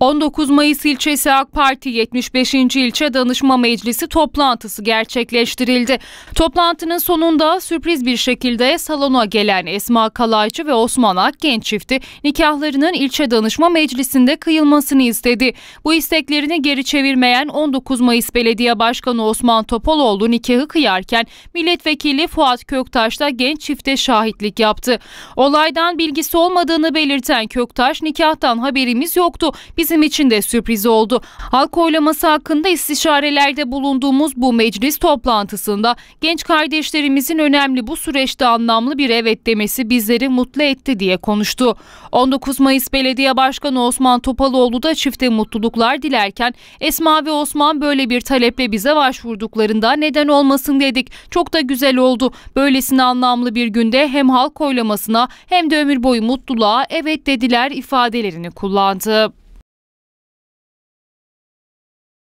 19 Mayıs ilçesi AK Parti 75. ilçe danışma meclisi toplantısı gerçekleştirildi. Toplantının sonunda sürpriz bir şekilde salona gelen Esma Kalaycı ve Osman Akgen çifti nikahlarının ilçe danışma meclisinde kıyılmasını istedi. Bu isteklerini geri çevirmeyen 19 Mayıs Belediye Başkanı Osman Topaloğlu nikahı kıyarken milletvekili Fuat Köktaş da genç çifte şahitlik yaptı. Olaydan bilgisi olmadığını belirten Köktaş nikahtan haberimiz yoktu. Biz bizim için de sürpriz oldu. Halk oylaması hakkında istişarelerde bulunduğumuz bu meclis toplantısında genç kardeşlerimizin önemli bu süreçte anlamlı bir evet demesi bizleri mutlu etti diye konuştu. 19 Mayıs Belediye Başkanı Osman Topaloğlu da çifte mutluluklar dilerken Esma ve Osman böyle bir taleple bize başvurduklarında neden olmasın dedik. Çok da güzel oldu. Böylesine anlamlı bir günde hem halk oylamasına hem de ömür boyu mutluluğa evet dediler ifadelerini kullandı.